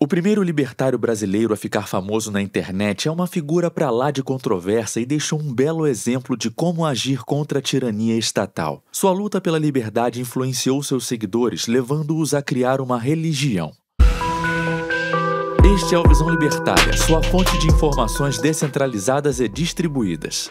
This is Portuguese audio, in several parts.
O primeiro libertário brasileiro a ficar famoso na internet é uma figura para lá de controversa e deixou um belo exemplo de como agir contra a tirania estatal. Sua luta pela liberdade influenciou seus seguidores, levando-os a criar uma religião. Este é o Visão Libertária, sua fonte de informações descentralizadas e distribuídas.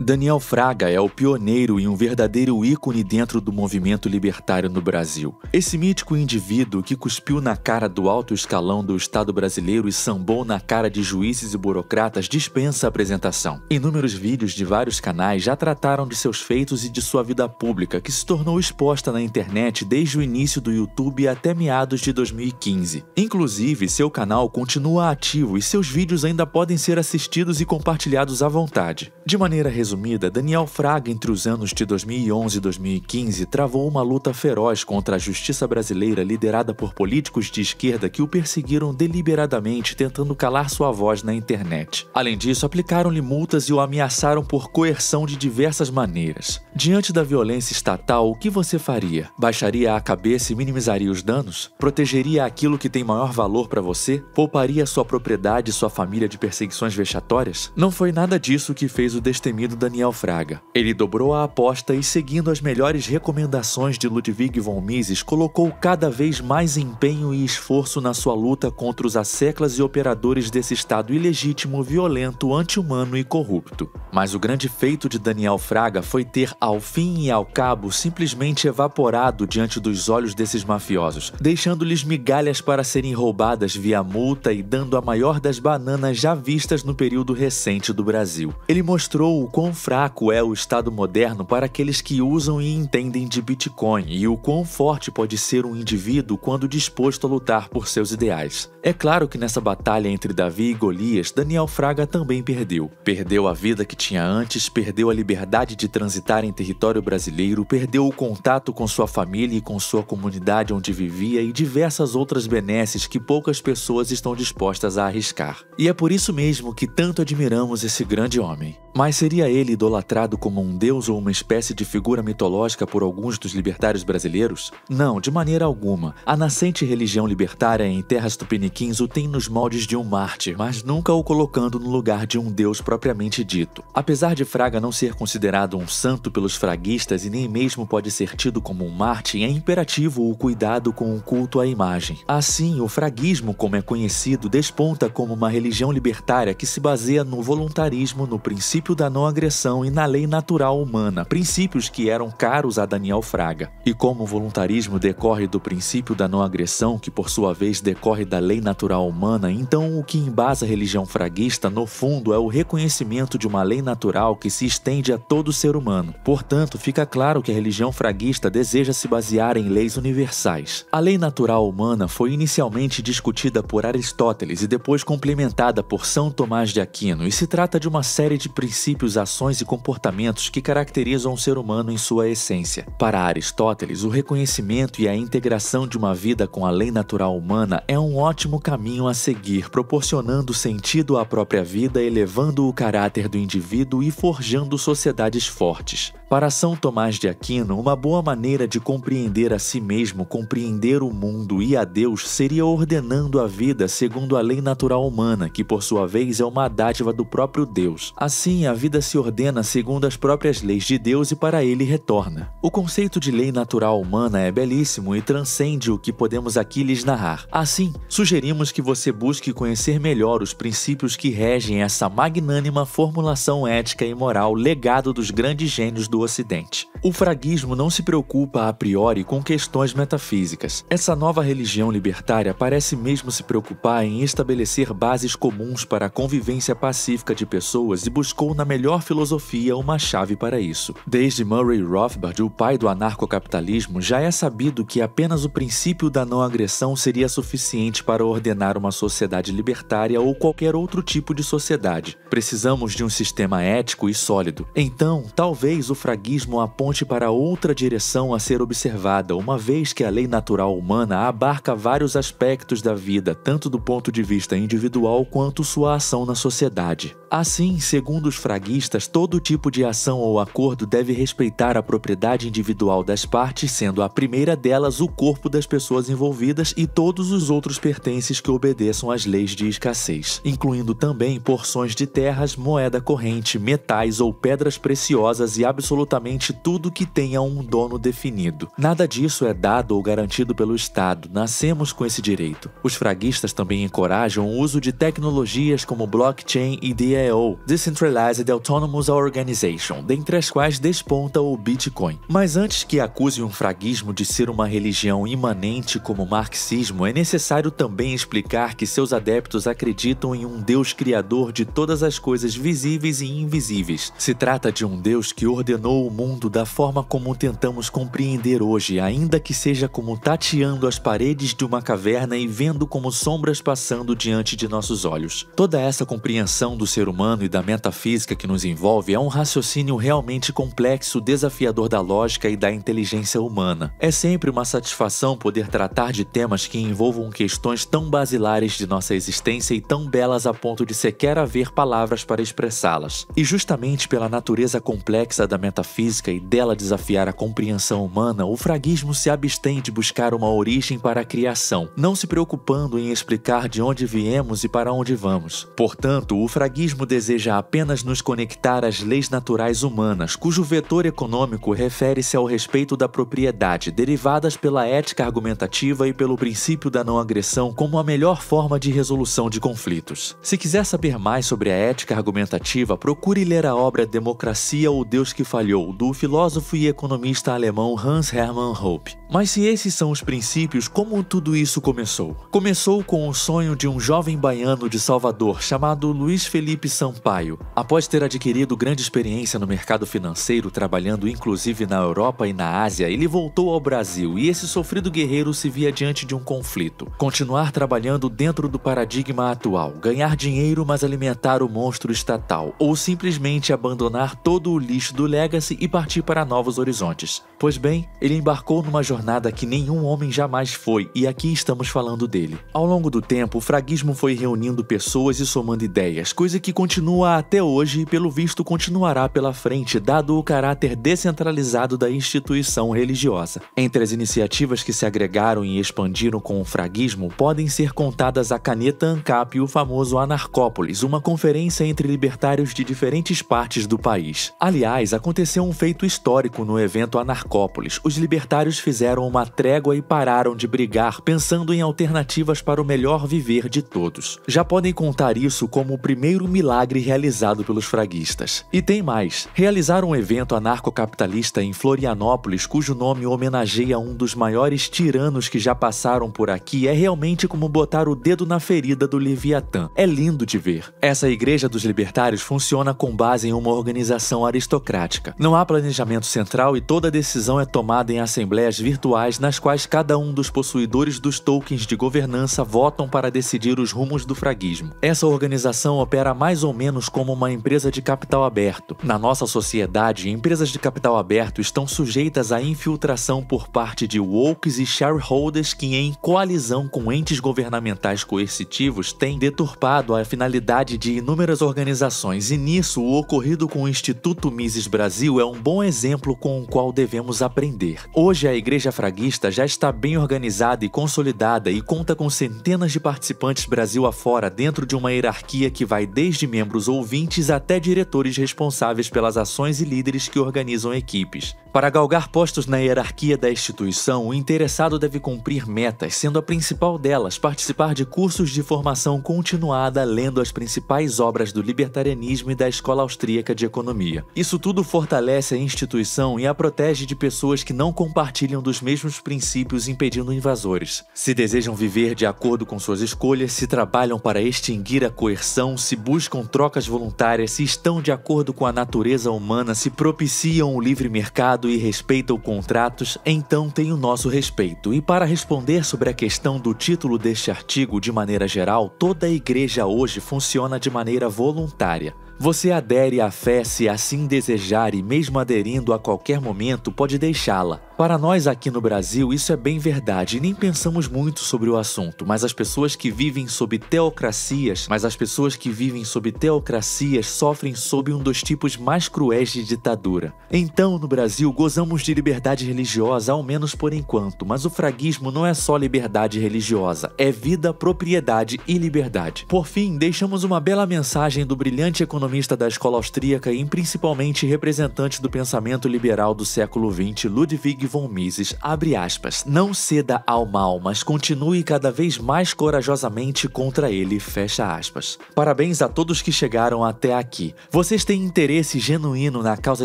Daniel Fraga é o pioneiro e um verdadeiro ícone dentro do movimento libertário no Brasil. Esse mítico indivíduo que cuspiu na cara do alto escalão do Estado brasileiro e sambou na cara de juízes e burocratas dispensa apresentação. Inúmeros vídeos de vários canais já trataram de seus feitos e de sua vida pública, que se tornou exposta na internet desde o início do YouTube até meados de 2015. Inclusive, seu canal continua ativo e seus vídeos ainda podem ser assistidos e compartilhados à vontade. De maneira resumida, Daniel Fraga, entre os anos de 2011 e 2015, travou uma luta feroz contra a justiça brasileira liderada por políticos de esquerda que o perseguiram deliberadamente, tentando calar sua voz na internet. Além disso, aplicaram-lhe multas e o ameaçaram por coerção de diversas maneiras. Diante da violência estatal, o que você faria? Baixaria a cabeça e minimizaria os danos? Protegeria aquilo que tem maior valor para você? Pouparia sua propriedade e sua família de perseguições vexatórias? Não foi nada disso que fez o destemido Daniel Fraga. Ele dobrou a aposta e, seguindo as melhores recomendações de Ludwig von Mises, colocou cada vez mais empenho e esforço na sua luta contra os asseclas e operadores desse Estado ilegítimo, violento, anti-humano e corrupto. Mas o grande feito de Daniel Fraga foi ter, ao fim e ao cabo, simplesmente evaporado diante dos olhos desses mafiosos, deixando-lhes migalhas para serem roubadas via multa e dando a maior das bananas já vistas no período recente do Brasil. Ele mostrou o quão fraco é o Estado moderno para aqueles que usam e entendem de Bitcoin e o quão forte pode ser um indivíduo quando disposto a lutar por seus ideais. É claro que nessa batalha entre Davi e Golias, Daniel Fraga também perdeu. Perdeu a vida que tinha antes, perdeu a liberdade de transitar em território brasileiro, perdeu o contato com sua família e com sua comunidade onde vivia e diversas outras benesses que poucas pessoas estão dispostas a arriscar. E é por isso mesmo que tanto admiramos esse grande homem. Mas seria ele idolatrado como um deus ou uma espécie de figura mitológica por alguns dos libertários brasileiros? Não, de maneira alguma. A nascente religião libertária em terras tupiniquins o tem nos moldes de um Marte, mas nunca o colocando no lugar de um deus propriamente dito. Apesar de Fraga não ser considerado um santo pelos fraguistas e nem mesmo pode ser tido como um Marte, é imperativo o cuidado com o culto à imagem. Assim, o fraguismo, como é conhecido, desponta como uma religião libertária que se baseia no voluntarismo, no princípio da nossa agressão e na lei natural humana, princípios que eram caros a Daniel Fraga. E como o voluntarismo decorre do princípio da não agressão, que por sua vez decorre da lei natural humana, então o que embasa a religião fraguista, no fundo, é o reconhecimento de uma lei natural que se estende a todo ser humano. Portanto, fica claro que a religião fraguista deseja se basear em leis universais. A lei natural humana foi inicialmente discutida por Aristóteles e depois complementada por São Tomás de Aquino, e se trata de uma série de princípios ações e comportamentos que caracterizam o ser humano em sua essência. Para Aristóteles, o reconhecimento e a integração de uma vida com a lei natural humana é um ótimo caminho a seguir, proporcionando sentido à própria vida, elevando o caráter do indivíduo e forjando sociedades fortes. Para São Tomás de Aquino, uma boa maneira de compreender a si mesmo, compreender o mundo e a Deus seria ordenando a vida segundo a lei natural humana, que por sua vez é uma dádiva do próprio Deus. Assim, a vida se ordena segundo as próprias leis de Deus e para ele retorna. O conceito de lei natural humana é belíssimo e transcende o que podemos aqui lhes narrar. Assim, sugerimos que você busque conhecer melhor os princípios que regem essa magnânima formulação ética e moral legado dos grandes gênios do do Ocidente. O fraguismo não se preocupa a priori com questões metafísicas. Essa nova religião libertária parece mesmo se preocupar em estabelecer bases comuns para a convivência pacífica de pessoas e buscou na melhor filosofia uma chave para isso. Desde Murray Rothbard, o pai do anarcocapitalismo, já é sabido que apenas o princípio da não agressão seria suficiente para ordenar uma sociedade libertária ou qualquer outro tipo de sociedade. Precisamos de um sistema ético e sólido. Então, talvez o fraguismo aponte aponte para outra direção a ser observada, uma vez que a lei natural humana abarca vários aspectos da vida, tanto do ponto de vista individual quanto sua ação na sociedade. Assim, segundo os fraguistas, todo tipo de ação ou acordo deve respeitar a propriedade individual das partes, sendo a primeira delas o corpo das pessoas envolvidas e todos os outros pertences que obedeçam às leis de escassez, incluindo também porções de terras, moeda corrente, metais ou pedras preciosas e absolutamente tudo que tenha um dono definido. Nada disso é dado ou garantido pelo Estado, nascemos com esse direito. Os fraguistas também encorajam o uso de tecnologias como blockchain e DNA. DAO, Decentralized Autonomous Organization, dentre as quais desponta o Bitcoin. Mas antes que acuse um fraguismo de ser uma religião imanente como o marxismo, é necessário também explicar que seus adeptos acreditam em um Deus criador de todas as coisas visíveis e invisíveis. Se trata de um Deus que ordenou o mundo da forma como tentamos compreender hoje, ainda que seja como tateando as paredes de uma caverna e vendo como sombras passando diante de nossos olhos. Toda essa compreensão do ser humano e da metafísica que nos envolve é um raciocínio realmente complexo, desafiador da lógica e da inteligência humana. É sempre uma satisfação poder tratar de temas que envolvam questões tão basilares de nossa existência e tão belas a ponto de sequer haver palavras para expressá-las. E justamente pela natureza complexa da metafísica e dela desafiar a compreensão humana, o fraguismo se abstém de buscar uma origem para a criação, não se preocupando em explicar de onde viemos e para onde vamos. Portanto, o fraguismo capitalismo deseja apenas nos conectar às leis naturais humanas, cujo vetor econômico refere-se ao respeito da propriedade, derivadas pela ética argumentativa e pelo princípio da não agressão como a melhor forma de resolução de conflitos. Se quiser saber mais sobre a ética argumentativa, procure ler a obra Democracia ou Deus que Falhou, do filósofo e economista alemão Hans Hermann Hoppe. Mas se esses são os princípios, como tudo isso começou? Começou com o sonho de um jovem baiano de Salvador chamado Luiz Felipe Sampaio. Após ter adquirido grande experiência no mercado financeiro, trabalhando inclusive na Europa e na Ásia, ele voltou ao Brasil e esse sofrido guerreiro se via diante de um conflito. Continuar trabalhando dentro do paradigma atual, ganhar dinheiro mas alimentar o monstro estatal, ou simplesmente abandonar todo o lixo do Legacy e partir para novos horizontes. Pois bem, ele embarcou numa jornada jornada que nenhum homem jamais foi, e aqui estamos falando dele. Ao longo do tempo, o fraguismo foi reunindo pessoas e somando ideias, coisa que continua até hoje e, pelo visto, continuará pela frente, dado o caráter descentralizado da instituição religiosa. Entre as iniciativas que se agregaram e expandiram com o fraguismo, podem ser contadas a Caneta ANCAP e o famoso Anarcópolis, uma conferência entre libertários de diferentes partes do país. Aliás, aconteceu um feito histórico no evento Anarcópolis. Os libertários fizeram deram uma trégua e pararam de brigar, pensando em alternativas para o melhor viver de todos. Já podem contar isso como o primeiro milagre realizado pelos fraguistas. E tem mais: realizaram um evento anarcocapitalista em Florianópolis, cujo nome homenageia um dos maiores tiranos que já passaram por aqui, é realmente como botar o dedo na ferida do Leviatã. É lindo de ver. Essa Igreja dos Libertários funciona com base em uma organização aristocrática. Não há planejamento central e toda decisão é tomada em assembleias virtuais virtuais nas quais cada um dos possuidores dos tokens de governança votam para decidir os rumos do fraguismo. Essa organização opera mais ou menos como uma empresa de capital aberto. Na nossa sociedade, empresas de capital aberto estão sujeitas à infiltração por parte de wokes e shareholders que, em coalizão com entes governamentais coercitivos, têm deturpado a finalidade de inúmeras organizações, e nisso o ocorrido com o Instituto Mises Brasil é um bom exemplo com o qual devemos aprender. Hoje, a Igreja diafraguista já está bem organizada e consolidada e conta com centenas de participantes Brasil afora dentro de uma hierarquia que vai desde membros ouvintes até diretores responsáveis pelas ações e líderes que organizam equipes. Para galgar postos na hierarquia da instituição, o interessado deve cumprir metas, sendo a principal delas participar de cursos de formação continuada lendo as principais obras do libertarianismo e da Escola Austríaca de Economia. Isso tudo fortalece a instituição e a protege de pessoas que não compartilham dos os mesmos princípios impedindo invasores. Se desejam viver de acordo com suas escolhas, se trabalham para extinguir a coerção, se buscam trocas voluntárias, se estão de acordo com a natureza humana, se propiciam o livre mercado e respeitam contratos, então tem o nosso respeito. E para responder sobre a questão do título deste artigo de maneira geral, toda a igreja hoje funciona de maneira voluntária. Você adere à fé se assim desejar e, mesmo aderindo a qualquer momento, pode deixá-la. Para nós aqui no Brasil, isso é bem verdade e nem pensamos muito sobre o assunto, mas as pessoas que vivem sob teocracias, mas as pessoas que vivem sob teocracias sofrem sob um dos tipos mais cruéis de ditadura. Então, no Brasil, gozamos de liberdade religiosa, ao menos por enquanto, mas o fraguismo não é só liberdade religiosa, é vida, propriedade e liberdade. Por fim, deixamos uma bela mensagem do brilhante economista da escola austríaca e principalmente representante do pensamento liberal do século XX, Ludwig von Mises, abre aspas, não ceda ao mal, mas continue cada vez mais corajosamente contra ele, fecha aspas. Parabéns a todos que chegaram até aqui. Vocês têm interesse genuíno na causa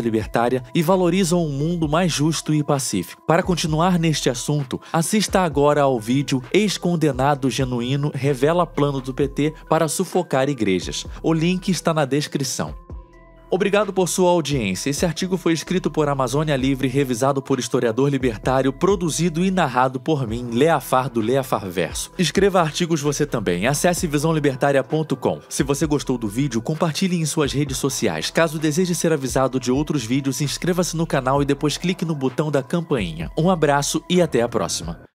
libertária e valorizam um mundo mais justo e pacífico. Para continuar neste assunto, assista agora ao vídeo Ex-Condenado Genuíno revela plano do PT para sufocar igrejas. O link está na descrição. Obrigado por sua audiência. Esse artigo foi escrito por Amazônia Livre, revisado por historiador libertário, produzido e narrado por mim, Leafar do Leafar Verso. Escreva artigos você também. Acesse visãolibertaria.com. Se você gostou do vídeo, compartilhe em suas redes sociais. Caso deseje ser avisado de outros vídeos, inscreva-se no canal e depois clique no botão da campainha. Um abraço e até a próxima.